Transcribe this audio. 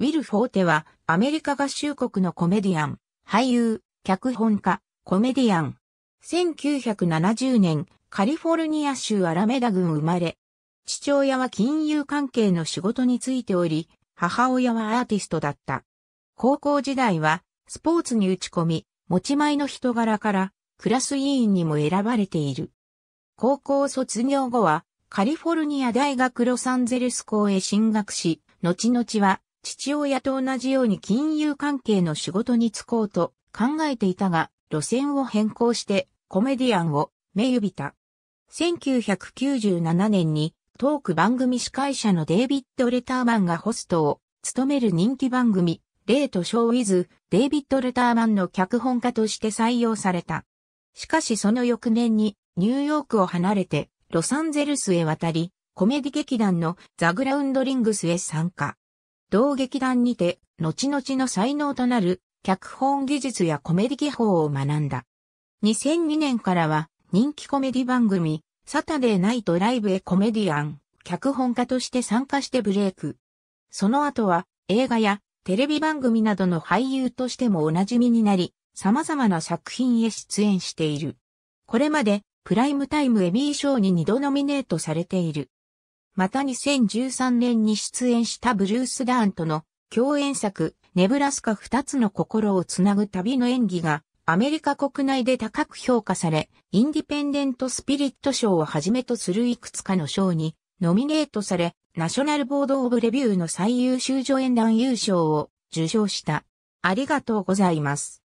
ウィル・フォーテはアメリカ合衆国のコメディアン、俳優、脚本家、コメディアン。1970年、カリフォルニア州アラメダ郡生まれ。父親は金融関係の仕事についており、母親はアーティストだった。高校時代はスポーツに打ち込み、持ち前の人柄からクラス委員にも選ばれている。高校卒業後はカリフォルニア大学ロサンゼルス校へ進学し、後々は父親と同じように金融関係の仕事に就こうと考えていたが、路線を変更してコメディアンを目指た。1997年にトーク番組司会者のデイビッド・レターマンがホストを務める人気番組、レート・ショー・ウィズ・デイビッド・レターマンの脚本家として採用された。しかしその翌年にニューヨークを離れてロサンゼルスへ渡り、コメディ劇団のザ・グラウンドリングスへ参加。同劇団にて、後々の才能となる、脚本技術やコメディ技法を学んだ。2002年からは、人気コメディ番組、サタデーナイトライブへコメディアン、脚本家として参加してブレイク。その後は、映画やテレビ番組などの俳優としてもおなじみになり、様々な作品へ出演している。これまで、プライムタイムエミー賞に2度ノミネートされている。また2013年に出演したブルース・ダーンとの共演作、ネブラスカ二つの心をつなぐ旅の演技が、アメリカ国内で高く評価され、インディペンデント・スピリット賞をはじめとするいくつかの賞に、ノミネートされ、ナショナルボード・オブ・レビューの最優秀助演団優勝を受賞した。ありがとうございます。